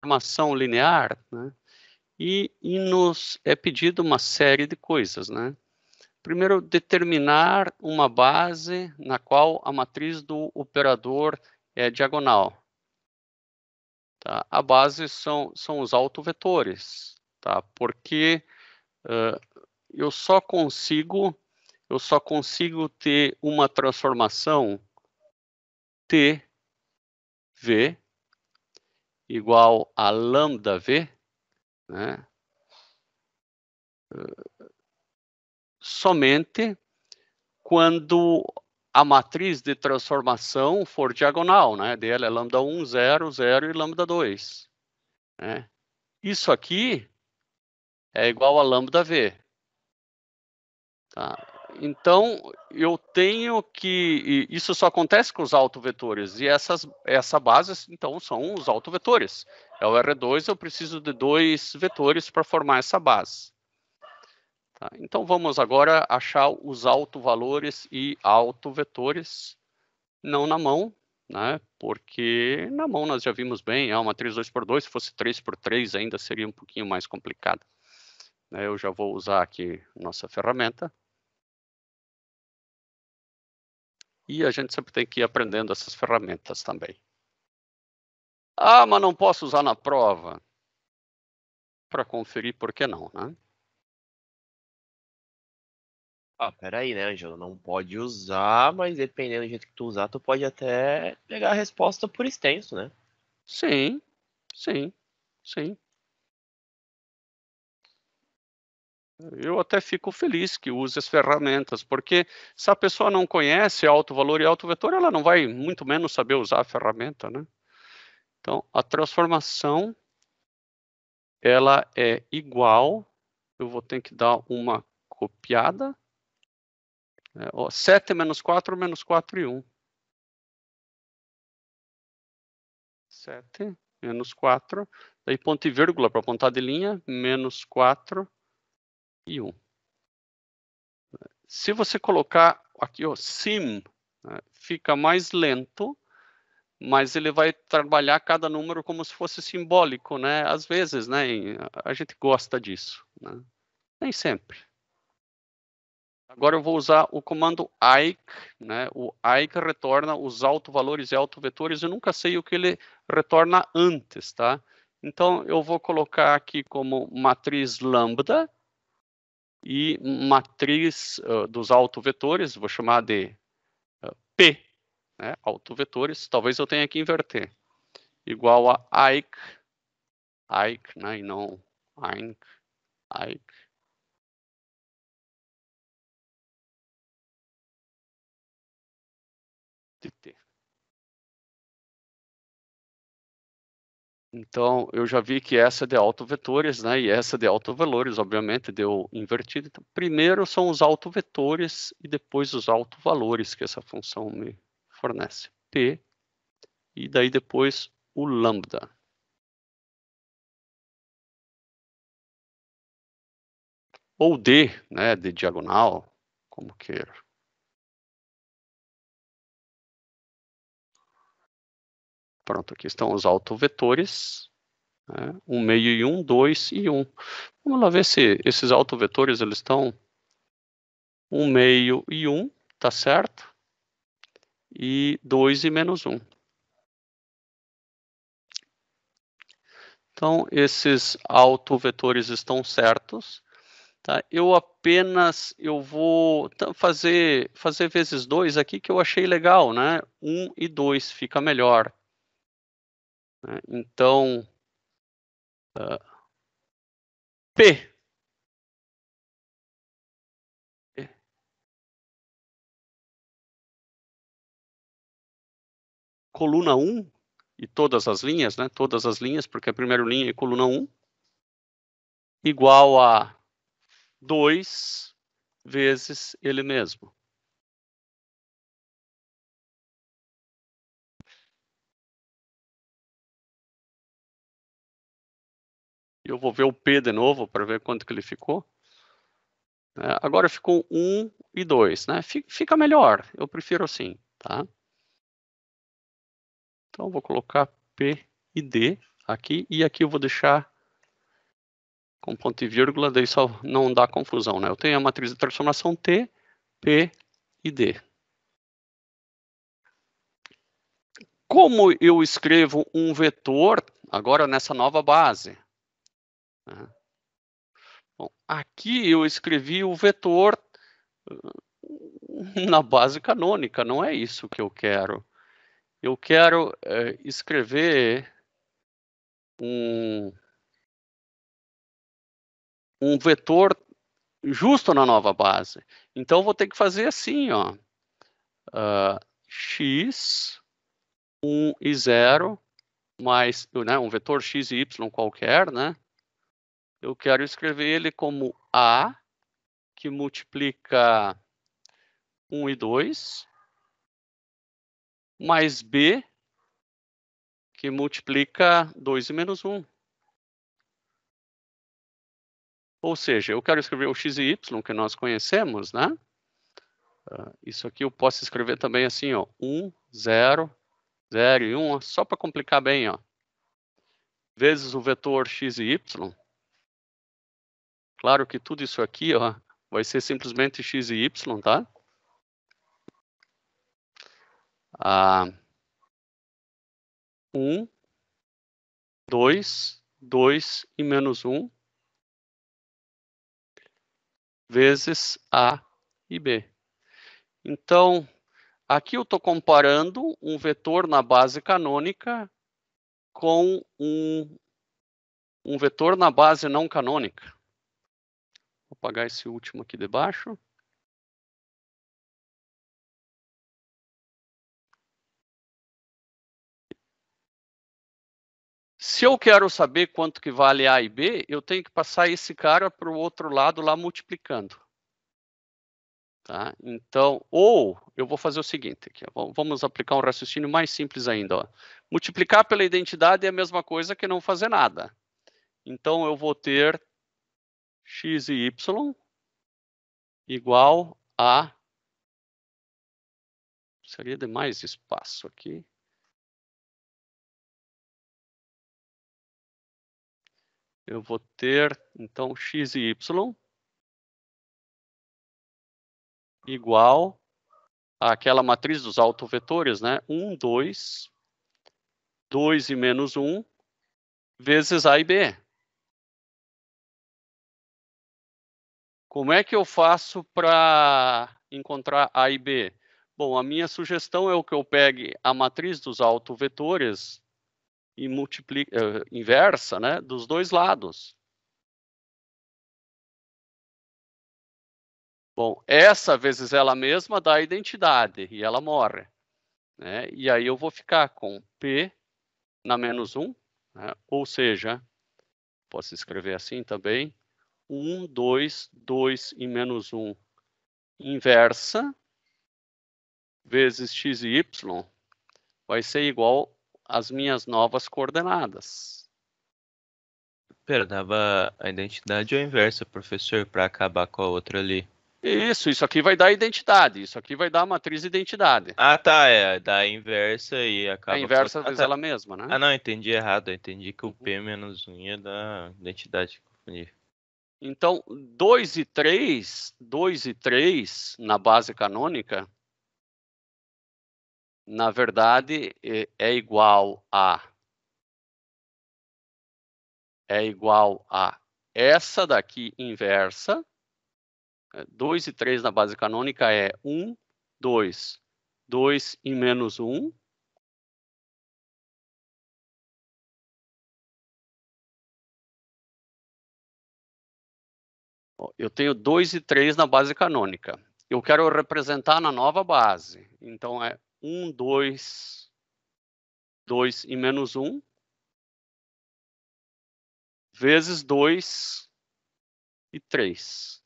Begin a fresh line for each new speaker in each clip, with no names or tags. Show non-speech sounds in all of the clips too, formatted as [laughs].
formação linear, né? E, e, nos é pedido uma série de coisas, né? Primeiro, determinar uma base na qual a matriz do operador é diagonal. Tá? A base são, são os autovetores, tá? Porque uh, eu só consigo eu só consigo ter uma transformação T V igual a lambda v, né? somente quando a matriz de transformação for diagonal, né? Dela é lambda 1, 0, 0 e lambda 2. Né? Isso aqui é igual a lambda v. Tá? Então, eu tenho que. Isso só acontece com os autovetores, e essas, essa base, então, são os autovetores. É o R2, eu preciso de dois vetores para formar essa base. Tá, então, vamos agora achar os autovalores e autovetores, não na mão, né? porque na mão nós já vimos bem, é uma matriz 2x2, se fosse 3x3 ainda seria um pouquinho mais complicado. Eu já vou usar aqui nossa ferramenta.
e a gente sempre tem que ir aprendendo essas ferramentas também. Ah, mas não posso usar na prova. Para conferir por que não, né? Ah, peraí, né, Angelo? Não
pode usar, mas dependendo do jeito que tu usar, tu pode até pegar a resposta por extenso,
né? Sim, sim, sim.
Eu até fico feliz que use as ferramentas, porque se a pessoa não conhece alto valor e alto vetor, ela não vai muito menos saber usar a ferramenta, né? Então, a transformação ela é
igual, eu vou ter que dar uma copiada, é, ó, 7 menos 4, menos 4 e 1.
7 menos 4, daí ponto e vírgula para apontar de linha, menos 4 e 1. Se você colocar aqui o sim, né, fica mais lento, mas ele vai trabalhar cada número como se fosse simbólico, né? Às vezes, né? A gente gosta disso, né? Nem sempre. Agora eu vou usar o comando Ike, né? O Ike retorna os valores e vetores. Eu nunca sei o que ele retorna antes, tá? Então eu vou colocar aqui como matriz lambda e matriz uh, dos autovetores, vou chamar de uh, P, né, autovetores, talvez eu tenha que inverter,
igual a Ike, Ike, né, e não Eink, Ike, Então, eu já vi que essa é de autovetores, né, e essa é de
autovalores, obviamente, deu invertido. Então, primeiro são os autovetores e depois
os autovalores que essa função me fornece, P, e daí depois o lambda. Ou D, né, de diagonal, como queira. Pronto, aqui estão os autovetores, né? um meio e um, dois e um.
Vamos lá ver se esses autovetores eles estão um meio e um, tá certo? E 2 e menos 1. Um. Então, esses autovetores estão certos. Tá? Eu apenas eu vou fazer, fazer vezes 2 aqui, que eu achei legal, né? 1 um e 2 fica melhor.
Né? Então, uh, P. Coluna 1 e todas as linhas, né? Todas as linhas, porque a primeira linha é coluna 1, igual a 2 vezes ele mesmo. eu vou ver o P de novo para ver quanto que ele ficou. É, agora ficou 1 e 2, né? Fica
melhor, eu prefiro assim, tá? Então, vou colocar P e D aqui, e aqui eu vou deixar com ponto e vírgula, daí só não dá confusão, né? Eu tenho a matriz de transformação T, P e D. Como eu escrevo um vetor agora nessa nova base? Bom, aqui eu escrevi o vetor hum, [laughs] na base canônica, não é isso que eu quero. Eu quero é, escrever um, um vetor justo na nova base. Então, eu vou ter que fazer assim, ó. Uh, x, 1 e 0, mais né, um vetor x e y qualquer, né? eu quero escrever ele como A, que multiplica 1
e 2, mais B, que multiplica 2 e menos 1.
Ou seja, eu quero escrever o x e y que nós conhecemos, né? Uh, isso aqui eu posso escrever também assim, ó, 1, 0, 0 e 1, só para complicar bem, ó. Vezes o vetor x e y, Claro que tudo isso aqui ó, vai ser simplesmente x e y, tá?
Ah, 1, 2, 2 e menos 1, vezes A e B.
Então, aqui eu estou comparando um vetor na base canônica com um, um vetor na base não canônica
apagar esse último aqui debaixo. Se eu quero saber quanto que vale A e B, eu tenho que passar esse
cara para o outro lado lá multiplicando. Tá? Então, ou eu vou fazer o seguinte, aqui, vamos aplicar um raciocínio mais simples ainda. Ó. Multiplicar pela identidade é a mesma coisa que não fazer nada. Então, eu vou ter
x e y igual a seria demais espaço aqui. Eu vou ter, então, x e y igual
àquela matriz dos autovetores, né? 1, 2,
2 e menos 1, vezes A e B. Como é que eu faço para encontrar A e
B? Bom, a minha sugestão é o que eu pegue a matriz dos autovetores
e multiplica, uh, eh, inversa, né, dos dois lados. Bom, essa vezes ela mesma dá
a identidade e ela morre. Né? E aí eu vou ficar com P na menos 1, né? ou seja, posso escrever assim também, 1, 2, 2 e menos 1 inversa vezes x e y vai ser igual às minhas novas coordenadas.
Pera, dava a identidade
ou a inversa, professor, para acabar com a outra ali? Isso, isso aqui vai dar identidade, isso aqui vai dar a matriz identidade. Ah, tá, é, dá a inversa e acaba... A inversa com... Ah, tá. ela mesma, né? Ah, não, entendi errado, eu entendi que o uhum. P menos 1 ia dar identidade, confundi. Então, 2 e 3, 2 e 3 na base canônica,
na verdade, é, é igual a é igual a essa
daqui inversa. 2 é, e 3 na base canônica é 1,
2, 2 e menos 1, Eu tenho 2 e 3 na base canônica. Eu quero representar na
nova base. Então é 1, 2, 2 e menos
1, vezes 2 e 3.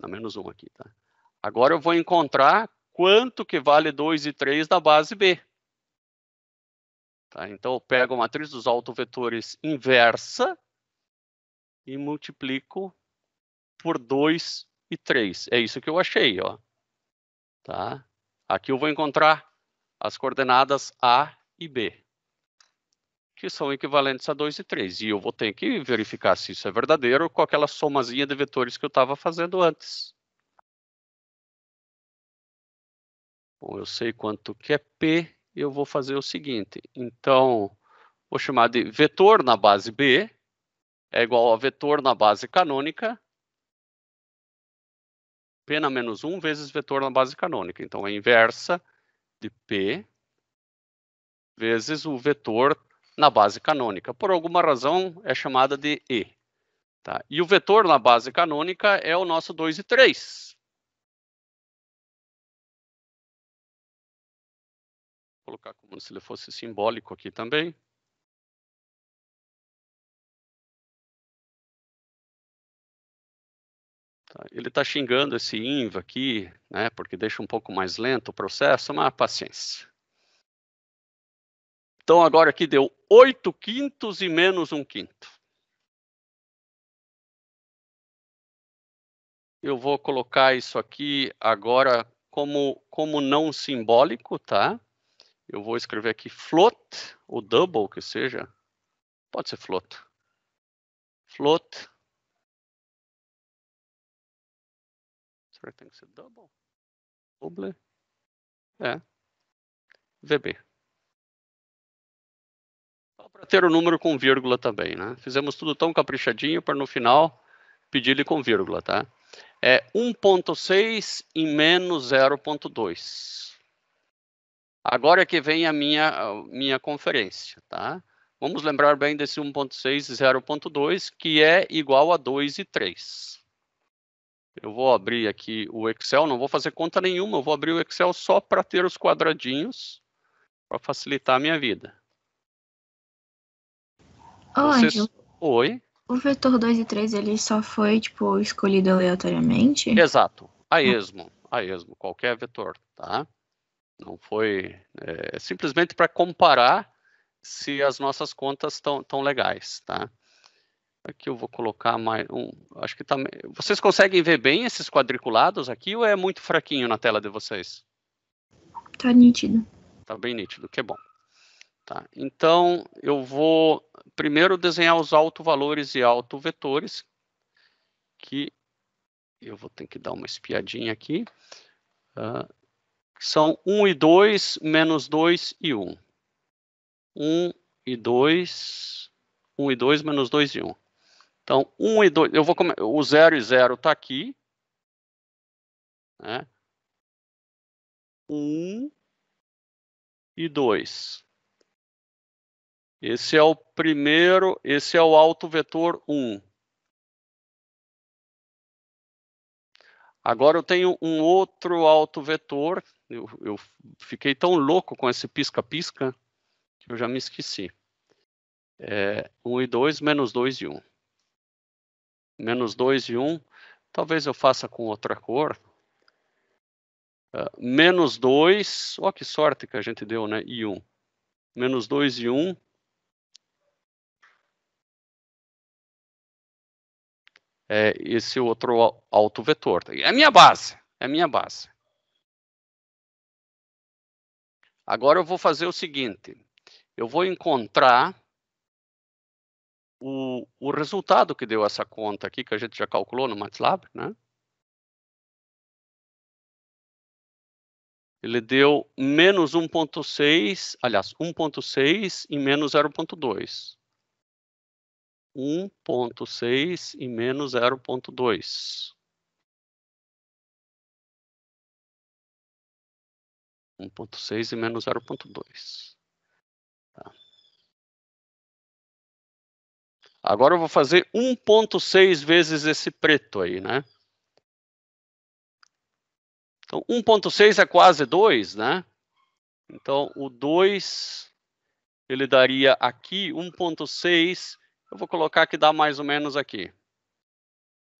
Na menos 1 aqui, tá? Agora eu
vou encontrar quanto que vale 2 e 3 da base B. Tá? Então eu pego a matriz dos autovetores inversa e multiplico por 2 e 3. É isso que eu achei, ó. Tá? Aqui eu vou encontrar as coordenadas A e B, que são equivalentes a 2 e 3. E eu vou ter que verificar se isso é verdadeiro com aquela somazinha de vetores que eu estava fazendo antes. Bom, eu sei quanto que é P, eu vou fazer o seguinte. Então, vou chamar de vetor na base B, é igual a vetor na base canônica, P na menos 1 vezes vetor na base canônica. Então, a é inversa de P vezes o vetor na base canônica. Por alguma razão, é chamada de E.
Tá? E o vetor na base canônica é o nosso 2 e 3. Vou colocar como se ele fosse simbólico aqui também. Tá? Ele está xingando esse INVA aqui, né, porque deixa um pouco mais lento o processo, mas paciência. Então, agora aqui deu 8 quintos e menos 1 quinto. Eu vou colocar isso aqui agora
como, como não simbólico, tá? Eu vou escrever aqui float,
ou double, que seja. Pode ser float. Float tem que ser double? Double? É. VB. Para ter o número com vírgula também, né? Fizemos tudo tão caprichadinho para
no final pedir ele com vírgula, tá? É 1.6 e menos 0.2. Agora é que vem a minha, a minha conferência, tá? Vamos lembrar bem desse 1.6 e 0.2, que é igual a 2 e 3. Eu vou abrir aqui o Excel, não vou fazer conta nenhuma, eu vou abrir o Excel só para ter os quadradinhos, para facilitar a minha vida. Ô, Vocês... Oi?
O vetor 2
e 3, ele só foi, tipo, escolhido aleatoriamente? Exato, a ah. esmo, a esmo, qualquer vetor, tá? Não foi, é, simplesmente para comparar se as nossas contas estão legais, tá? Aqui eu vou colocar mais um. Acho que também. Tá... Vocês conseguem ver bem esses quadriculados aqui ou é muito fraquinho na tela de vocês? Tá nítido. Tá bem nítido, que é bom. Tá. Então eu vou primeiro desenhar os autovalores e autovetores, que eu vou ter que dar uma espiadinha aqui. Uh, são 1 e 2, menos 2 e 1. 1 e 2, 1 e 2, menos 2 e 1. Então,
1 um e 2, eu vou começar, o 0 e 0 está aqui. Né? 1 um e 2. Esse é o primeiro, esse é o alto vetor 1. Um. Agora eu tenho um outro
autovetor. Eu, eu fiquei tão louco com esse pisca-pisca que eu já me esqueci. É, 1 um e 2, menos 2 e 1. Um menos 2 e 1, um, talvez eu faça com outra cor.
Uh, menos 2, olha que sorte que a gente deu, né? E 1. Um. Menos 2 e 1. Um.
É esse outro autovetor. É minha base, é minha base.
Agora eu vou fazer o seguinte, eu vou encontrar o, o resultado que deu essa conta aqui, que a gente já calculou no MATLAB, né? Ele deu menos 1.6, aliás, 1.6 e menos 0.2. 1.6 e menos 0.2. 1.6 e menos 0.2. Agora eu vou fazer 1.6 vezes esse preto aí, né? Então,
1.6 é quase 2, né? Então, o 2, ele daria aqui 1.6, eu vou colocar que dá mais ou menos aqui.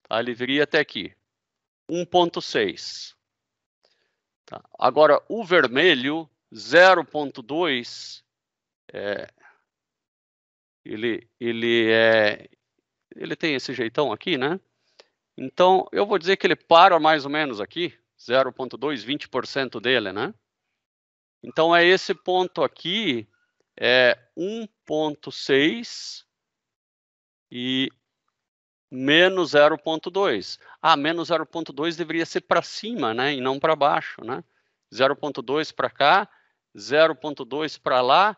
Tá? Ele viria até aqui, 1.6. Tá? Agora, o vermelho, 0.2, é, ele, ele é ele tem esse jeitão aqui, né? Então, eu vou dizer que ele para mais ou menos aqui, 0,2, 20% dele, né? Então, é esse ponto aqui, é 1,6 e menos 0,2. Ah, menos 0,2 deveria ser para cima, né? E não para baixo, né? 0,2 para cá, 0,2 para lá,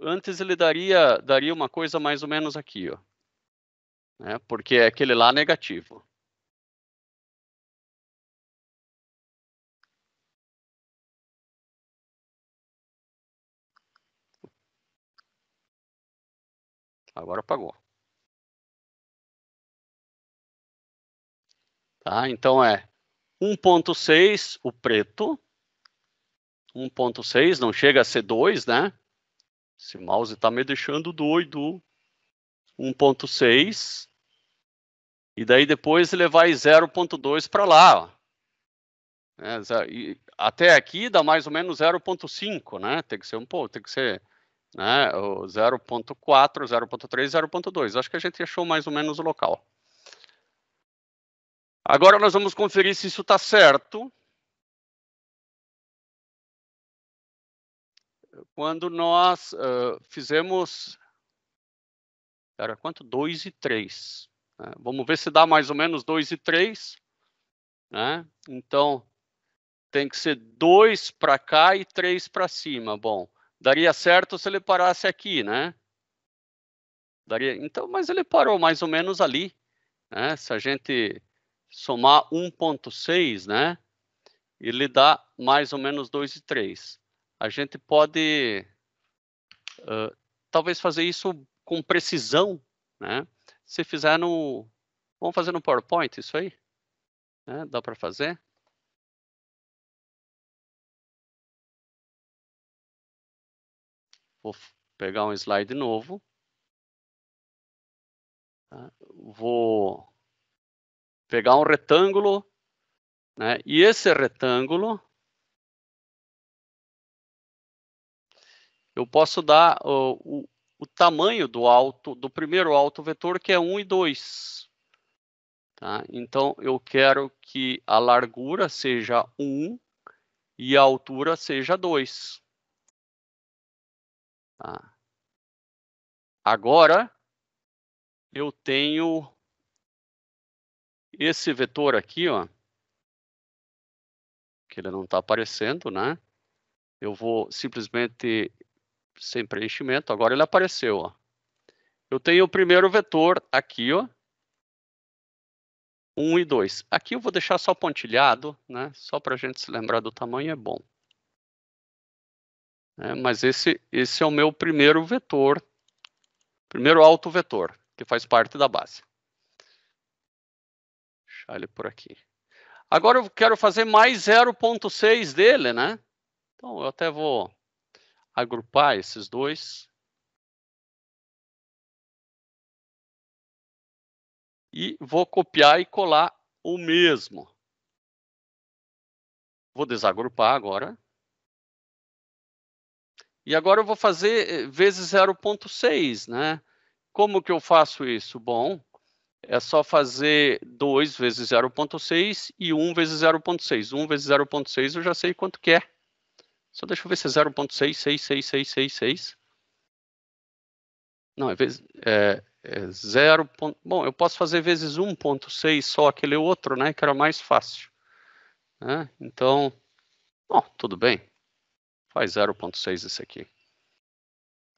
antes ele daria, daria uma coisa mais ou menos aqui, ó. Né? Porque é aquele lá negativo. Agora apagou. Tá? Então é 1.6 o
preto, 1.6, não chega a ser 2, né? Esse mouse tá me deixando doido. 1.6. E daí depois levar 0.2 para lá. É, até aqui dá mais ou menos 0.5, né? Tem que ser um pouco, tem que ser né, 0.4, 0.3, 0.2. Acho que a gente achou mais ou menos o local.
Agora nós vamos conferir se isso está certo. quando nós uh, fizemos. Era quanto? 2 e 3. Né?
Vamos ver se dá mais ou menos 2 e 3. Né? Então, tem que ser 2 para cá e 3 para cima. Bom, daria certo se ele parasse aqui, né? Daria... Então, mas ele parou mais ou menos ali. Né? Se a gente somar 1.6, né? Ele dá mais ou menos 2 e 3 a gente pode uh, talvez fazer isso com precisão, né? Se fizer no,
vamos fazer no PowerPoint isso aí, né? Dá para fazer? Vou pegar um slide novo. Tá? Vou pegar um retângulo, né? E esse retângulo eu posso dar
uh, o, o, tamanho do alto, do primeiro alto vetor, que é 1 e 2. Tá? Então, eu quero que a largura seja 1
e a altura seja 2. Tá? Agora, eu tenho esse vetor aqui, ó, que ele não está aparecendo, né? Eu vou simplesmente sem
preenchimento, agora ele apareceu. Ó. Eu tenho o primeiro vetor aqui, ó, 1 e 2. Aqui eu vou deixar só pontilhado, né, só para a gente se lembrar do tamanho, é bom. É, mas esse, esse é o meu primeiro vetor, primeiro vetor que faz parte da base. Deixar ele por aqui. Agora eu quero fazer mais 0.6
dele, né? Então eu até vou agrupar esses dois. E vou copiar e colar o mesmo. Vou desagrupar agora. E agora eu vou fazer eh,
vezes 0.6, né? Como que eu faço isso? Bom, é só fazer 2 vezes 0.6 e 1 vezes 0.6. 1 vezes 0.6 eu já sei quanto que é. Só deixa eu ver se é 0.666666. Não, é, é, é 0. Bom, eu posso fazer vezes 1.6 só aquele outro, né? Que era mais fácil. Né? Então, bom, tudo bem. Faz 0.6 esse aqui.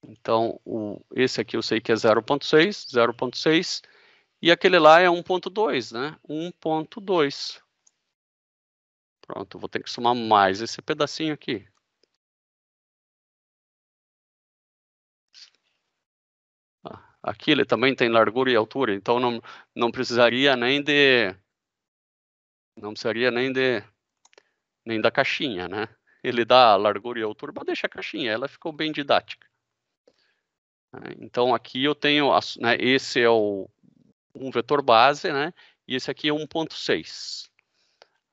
Então, o, esse aqui eu sei que é 0.6, 0.6, e aquele lá é
1.2, né? 1.2. Pronto, vou ter que somar mais esse pedacinho aqui. Aqui ele também tem largura e altura, então não, não
precisaria nem de não precisaria nem de nem da caixinha, né? Ele dá largura e altura, mas deixa a caixinha, ela ficou bem didática. Então aqui eu tenho, né, esse é o, um vetor base, né? E esse aqui é 1.6.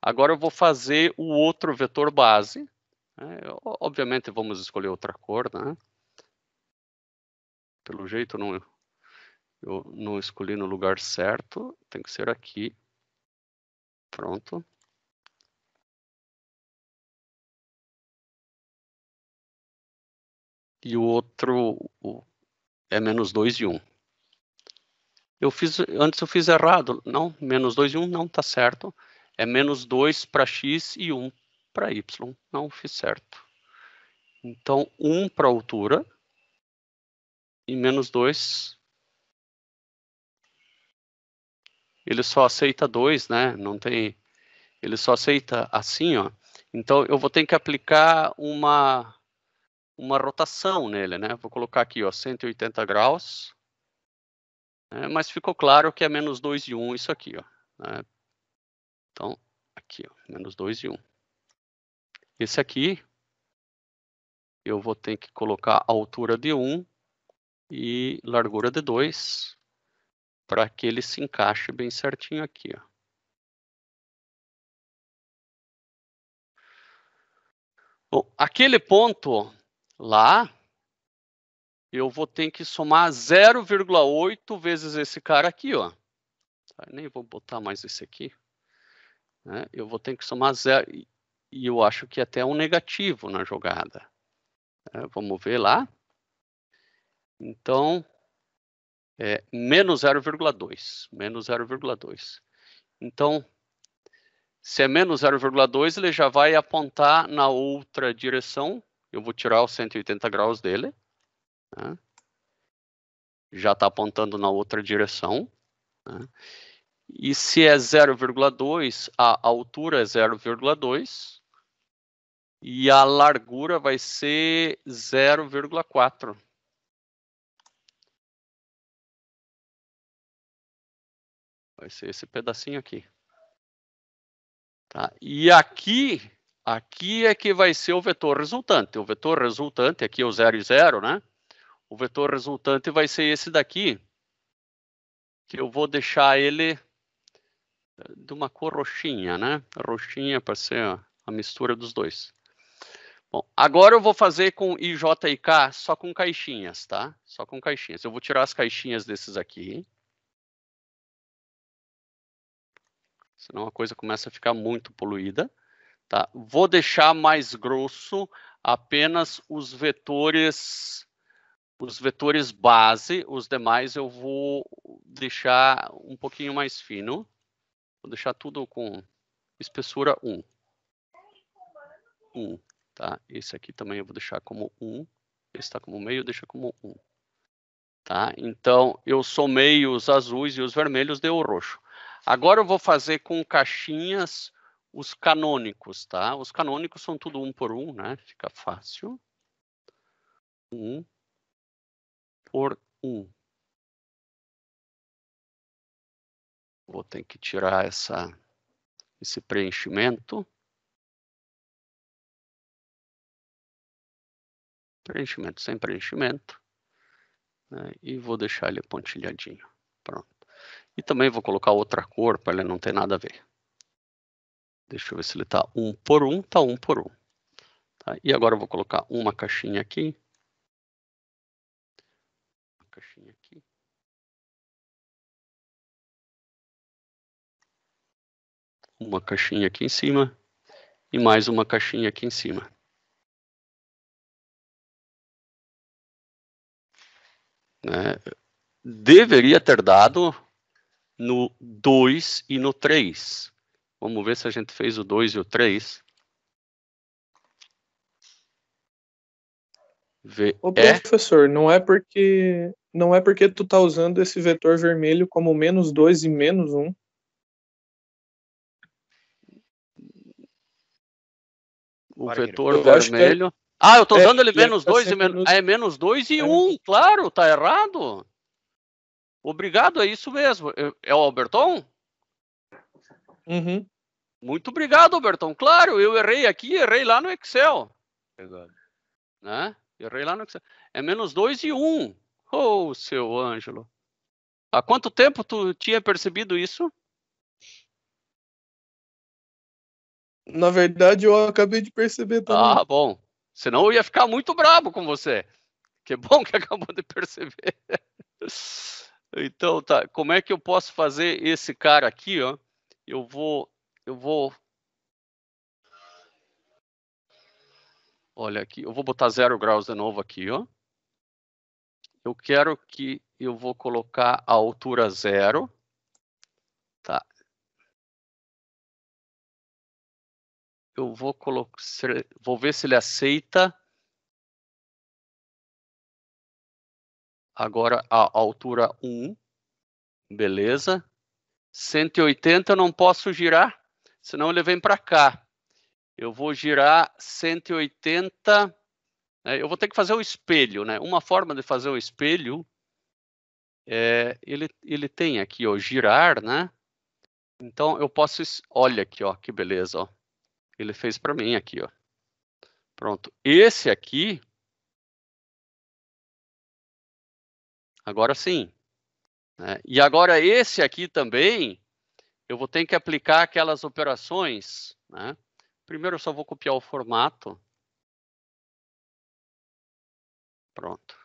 Agora eu vou fazer o outro vetor base. Né? Obviamente vamos escolher outra cor, né?
Pelo jeito não, eu não escolhi no lugar certo, tem que ser aqui. Pronto. E o outro é menos 2 e 1. Um. Eu fiz, antes eu fiz
errado, não, menos 2 e 1 um, não está certo. É menos 2 para x e 1 um
para y, não fiz certo. Então, 1 para altura e menos 2
ele só aceita dois, né? Não tem, ele só aceita assim, ó. Então eu vou ter que aplicar uma uma rotação nele, né? Vou colocar aqui, ó, 180 graus. Né? Mas ficou claro que é menos 2 e 1 um isso aqui, ó. Né? Então, aqui, ó, menos 2 e 1. Um. Esse aqui, eu vou ter que colocar a altura de 1 um
e largura de 2 para que ele se encaixe bem certinho aqui. Ó. Bom, aquele ponto lá,
eu vou ter que somar 0,8 vezes esse cara aqui. Ó. Tá, nem vou botar mais esse aqui. Né? Eu vou ter que somar zero, e eu acho que é até um negativo na jogada. É, vamos ver lá. Então, é, menos 0,2, menos 0,2. Então, se é menos 0,2, ele já vai apontar na outra direção. Eu vou tirar os 180 graus dele. Né? Já está apontando na outra direção. Né? E se é 0,2, a altura é 0,2
e a largura vai ser 0,4. Vai ser esse pedacinho aqui. Tá? E aqui,
aqui é que vai ser o vetor resultante. O vetor resultante, aqui é o 0 e 0, né? O vetor resultante vai ser esse daqui, que eu vou deixar ele de uma cor roxinha, né? Roxinha para ser a mistura dos dois. Bom, agora eu vou fazer com IJ e K só com caixinhas, tá? Só com caixinhas. Eu vou tirar as caixinhas desses aqui. senão a coisa começa a ficar muito poluída. Tá? Vou deixar mais grosso apenas os vetores os vetores base, os demais eu vou deixar um pouquinho mais fino. Vou deixar tudo com espessura 1. 1, tá? Esse aqui também eu vou deixar como 1. Esse está como meio, deixa como 1. Tá? Então, eu somei os azuis e os vermelhos, deu o roxo. Agora eu vou fazer com caixinhas os canônicos, tá? Os
canônicos são tudo um por um, né? Fica fácil. Um por um. Vou ter que tirar essa, esse preenchimento. Preenchimento sem preenchimento. Né? E vou deixar ele pontilhadinho. E também vou colocar
outra cor para ele não ter nada a ver. Deixa eu ver se ele está um por um, está um
por um. Tá? E agora eu vou colocar uma caixinha aqui. Uma caixinha aqui. Uma caixinha aqui em cima. E mais uma caixinha aqui em cima. Né? Deveria ter dado no
2 e no 3. Vamos ver se a gente fez o 2 e o 3.
Ô, é? professor, não é porque não é porque tu tá usando esse vetor vermelho como menos 2 e menos 1. Um. O Para vetor eu é- vermelho. Ah, eu tô é, usando ele menos 2 é, e menos. É menos
2 tá e 1, ah, é. um, claro, tá errado. Obrigado, é isso mesmo. É, é o Alberton? Uhum. Muito obrigado, Alberton. Claro, eu errei aqui, errei lá no Excel. Obrigado. Né? Errei lá no Excel. É menos 2 e 1. Um. Oh, seu Ângelo. Há quanto tempo tu tinha percebido
isso? Na verdade, eu acabei de perceber também.
Ah, bom. Senão eu ia ficar muito brabo com você. Que bom que [laughs] acabou de perceber. Então, tá, como é que eu posso fazer esse cara aqui, ó? Eu vou, eu vou... Olha aqui, eu vou botar zero graus de novo aqui, ó.
Eu quero que eu vou colocar a altura zero, tá? Eu vou colocar, vou ver se ele aceita Agora a altura 1, beleza.
180 eu não posso girar, senão ele vem para cá. Eu vou girar 180. Né? Eu vou ter que fazer o espelho, né? Uma forma de fazer o espelho é, ele, ele tem aqui, o girar, né? Então eu posso, olha aqui, ó, que beleza, ó. Ele fez para mim aqui,
ó. Pronto. Esse aqui Agora sim. Né? E agora esse aqui também,
eu vou ter que aplicar aquelas operações. Né? Primeiro eu só vou copiar
o formato. Pronto.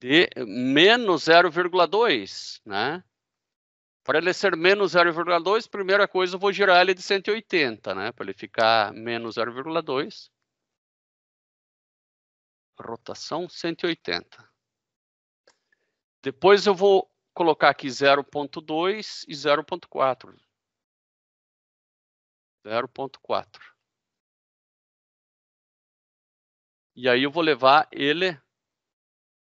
De menos 0,2, né? Para ele
ser menos 0,2, primeira coisa, eu vou girar ele de 180, né? Para ele ficar menos 0,2. Rotação 180. Depois eu vou colocar aqui 0.2 e
0.4. 0.4. E aí eu vou levar ele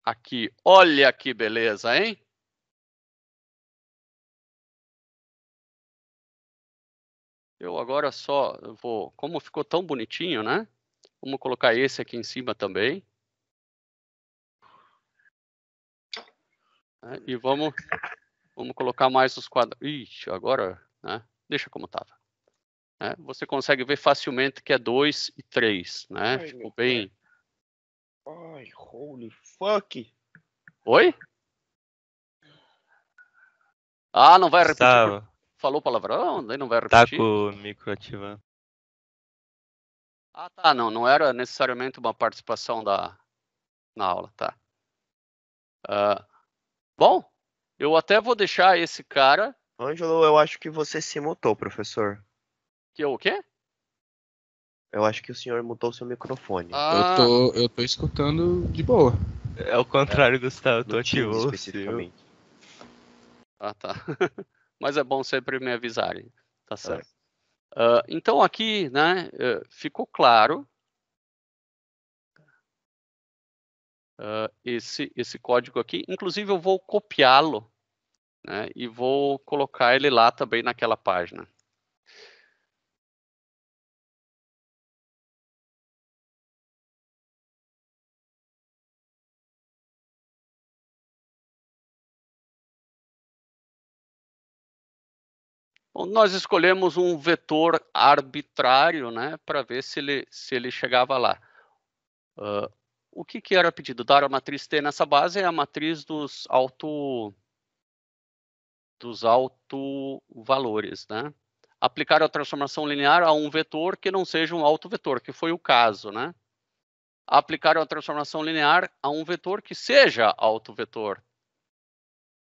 aqui. Olha que beleza, hein? Eu agora só vou, como ficou tão bonitinho, né? Vamos colocar esse aqui em cima também.
Né? E vamos, vamos colocar mais os quadros. Ixi, agora, né? deixa como estava. Né? Você consegue ver facilmente que é 2 e 3, né? Ai, Ficou bem...
Ai, holy fuck! Oi?
Ah, não vai repetir. Estava. Falou palavrão, daí não vai tá repetir. Tá com
o micro ativando.
Ah, tá, não, não era necessariamente uma participação da, na aula, tá. Uh, Bom, eu até vou deixar esse cara.
Ângelo, eu acho que você se mutou, professor.
Que eu é o quê? Eu acho que o senhor mutou seu microfone. Ah. Eu, tô, eu tô
escutando de boa. É o
contrário, é, Gustavo, eu tô ativo. Especificamente. Ah, tá. [laughs] Mas é bom sempre me avisarem, tá é. certo. É. Uh, então aqui, né, eh, ficou claro uh, esse, esse código aqui. Inclusive, eu vou copiá-lo né, e vou colocar
ele lá também naquela página. nós escolhemos um vetor arbitrário né, para ver se
ele, se ele chegava lá. Ah, o que, que era pedido? Dar a matriz T nessa base é a matriz dos auto dos autovalores, né? Aplicar a transformação linear a um vetor que não seja um vetor, que foi o caso, né? Aplicar a transformação linear a um vetor que
seja autovetor.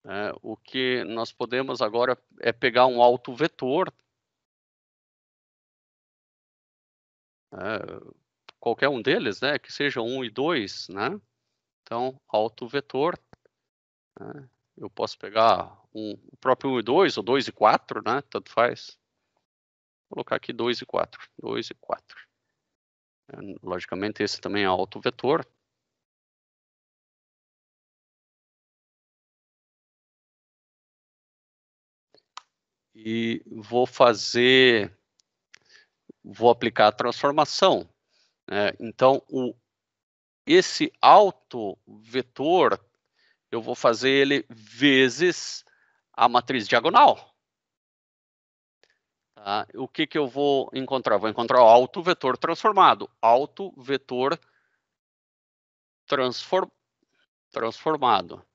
É, né? o que nós podemos agora é pegar um autovetor.
É, né? qualquer um deles, né, que seja 1 e 2, né? Então, autovetor, né? eu posso pegar um, o próprio 1 e 2, ou 2 e 4, né, tanto faz. Vou colocar aqui 2 e 4, 2 e 4.
É, logicamente, esse também é alto vetor. e vou fazer, vou aplicar a
transformação. É, então, o, esse alto vetor, eu vou fazer ele vezes a matriz diagonal. Tá? O que, que eu vou encontrar? Vou encontrar o alto vetor
transformado. Alto vetor transform, transformado.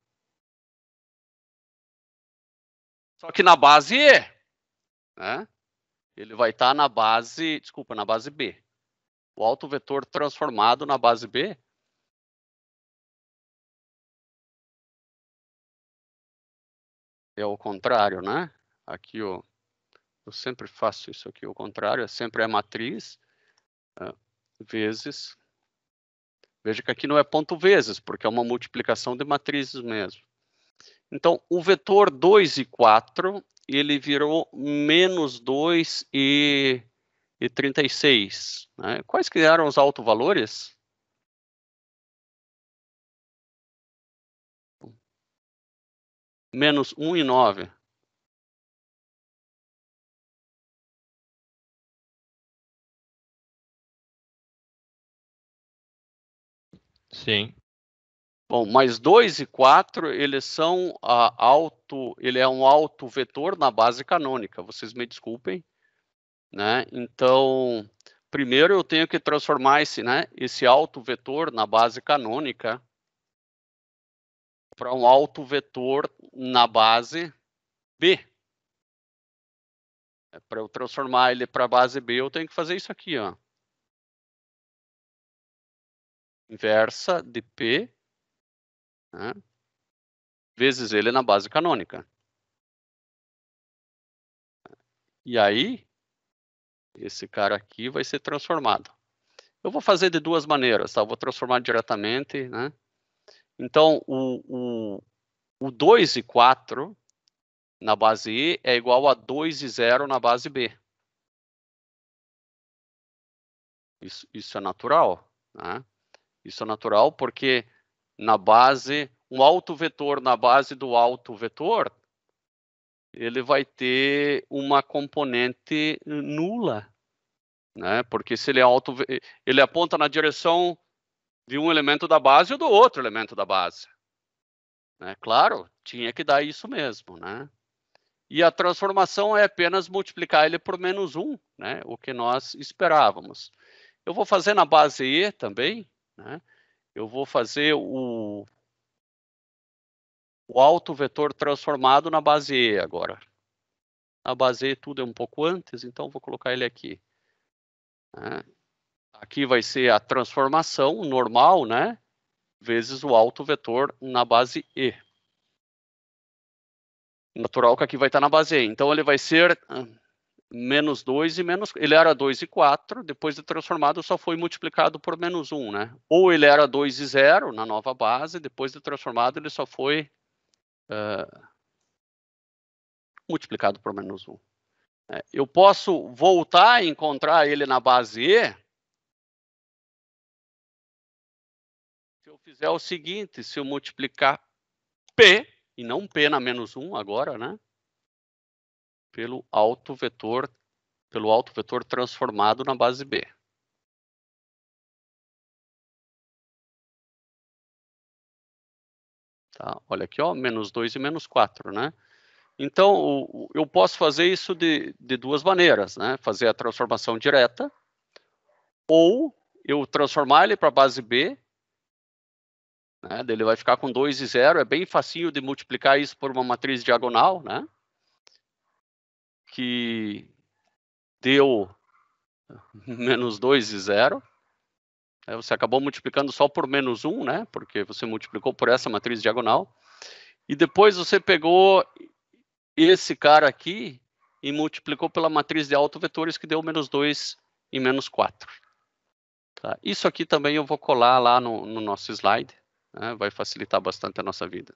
Só que na base
E, né? ele vai estar tá na base, desculpa, na base B
o vetor transformado na base B. É o contrário, né? Aqui eu, eu sempre faço isso aqui, o contrário, é sempre é matriz
uh, vezes. Veja que aqui não é ponto vezes, porque é uma multiplicação de matrizes mesmo. Então, o vetor 2 e 4, ele virou menos 2 e e 36.
Né? Quais criaram os valores? Menos 1 e 9. Sim. Bom, mais 2 e 4, eles são a alto, ele é um alto vetor na
base canônica. Vocês me desculpem, né? Então, primeiro eu tenho que transformar esse, né, esse na base canônica para um alto vetor na base B.
É, para eu transformar ele para a base B, eu tenho que fazer isso aqui. Ó. Inversa de P né, vezes ele na base canônica. E aí, esse cara aqui vai ser transformado.
Eu vou fazer de duas maneiras, tá? Eu vou transformar diretamente, né? Então, o, o, o 2 e 4 na base E é igual a 2 e 0 na base B. Isso, isso é natural, né? Isso é natural porque na base, um alto vetor na base do alto vetor ele vai ter uma componente nula, né? Porque se ele é alto, ele aponta na direção de um elemento da base ou do outro elemento da base. Né? Claro, tinha que dar isso mesmo, né? E a transformação é apenas multiplicar ele por menos um, né? O que nós esperávamos. Eu vou fazer na base E também, né? Eu vou fazer o o vetor transformado na base E agora. Na base E tudo é um pouco antes, então vou colocar ele aqui. Né? Aqui vai ser a transformação normal, né? Vezes o alto vetor na base E. Natural que aqui vai estar na base E. Então ele vai ser ah, menos 2 e menos. Ele era 2 e 4, depois de transformado só foi multiplicado por menos 1, né? Ou ele era 2 e 0 na nova base, depois de transformado ele só foi uh, multiplicado por menos 1. É, eu posso voltar a encontrar ele na base E se
eu fizer o seguinte, se eu multiplicar P, e não P na menos 1 agora, né? Pelo alto vetor, pelo alto vetor transformado na base B. Tá? Olha aqui, ó, menos 2 e menos 4, né? Então, o, eu posso
fazer isso de, de duas maneiras, né? Fazer a transformação direta, ou eu transformar ele para a base B, né? ele vai ficar com 2 e 0, é bem facinho de multiplicar isso por uma matriz diagonal, né? Que deu menos 2 e 0. Você acabou multiplicando só por menos 1, né? Porque você multiplicou por essa matriz diagonal. E depois você pegou esse cara aqui e multiplicou pela matriz de autovetores, que deu menos 2 e menos 4.
Tá? Isso aqui também eu vou colar lá no, no nosso slide. Né? Vai facilitar bastante a nossa vida.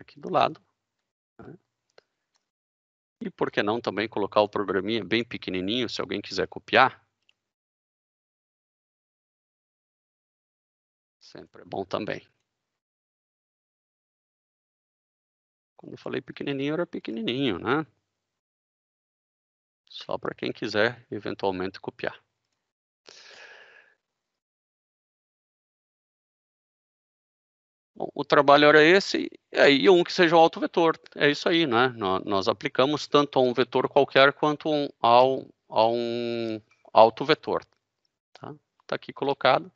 aqui do lado. Né? E por que não também colocar o programinha bem pequenininho, se alguém quiser copiar? Sempre é bom também. Quando eu falei pequenininho, era pequenininho, né? Só para quem quiser eventualmente copiar. o trabalho era esse, e aí um que seja o vetor. É isso aí, né?
Nós, aplicamos tanto a um vetor qualquer quanto um, ao, a um vetor. Tá? tá aqui colocado.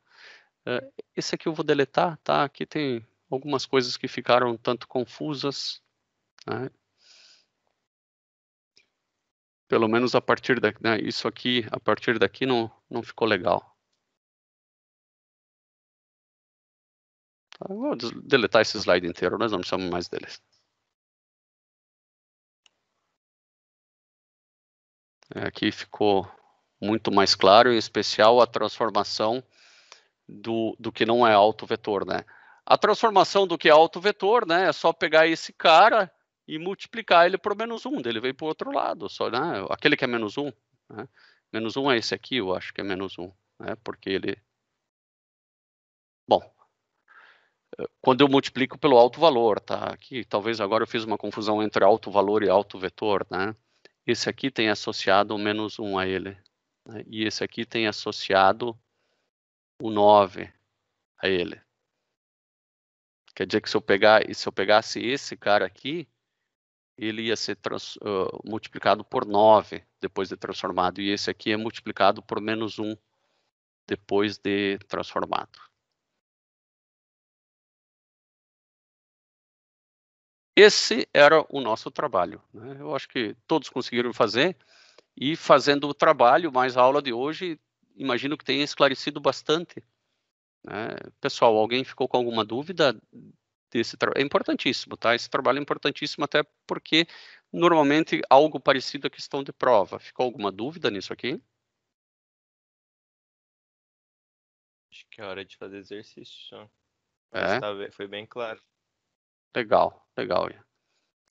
É, esse aqui eu vou deletar, tá? Aqui tem algumas coisas que ficaram um tanto confusas, né?
Pelo menos a partir da, né, isso aqui, a partir daqui não, não ficou legal. Vou deletar esse slide inteiro, nós não precisamos mais dele. É, aqui ficou muito mais
claro, em especial a transformação do, do que não é autovetor, né? A transformação do que é autovetor, né, é só pegar esse cara e multiplicar ele por menos um, dele veio para o outro lado, só, né? Aquele que é menos um, né? Menos um é esse aqui, eu acho que é menos um, né? Porque ele... Bom, quando eu multiplico pelo alto valor, tá? Que talvez agora eu fiz uma confusão entre alto valor e alto vetor, né? Esse aqui tem associado o menos 1 a ele, né? e esse aqui tem associado o 9 a ele. Quer dizer que se eu, pegar, se eu pegasse esse cara aqui, ele ia ser trans, uh, multiplicado por 9 depois de transformado, e esse aqui é multiplicado por
menos 1 depois de transformado. Esse era o nosso trabalho.
Né? Eu acho que todos conseguiram fazer, e fazendo o trabalho, mais a aula de hoje, imagino que tenha esclarecido bastante. Né? Pessoal, alguém ficou com alguma dúvida desse trabalho? É importantíssimo, tá? Esse trabalho é importantíssimo até porque normalmente algo parecido à é questão de prova. Ficou alguma dúvida nisso aqui?
Acho que é hora de fazer exercício. É? Tá foi bem claro. Legal, legal.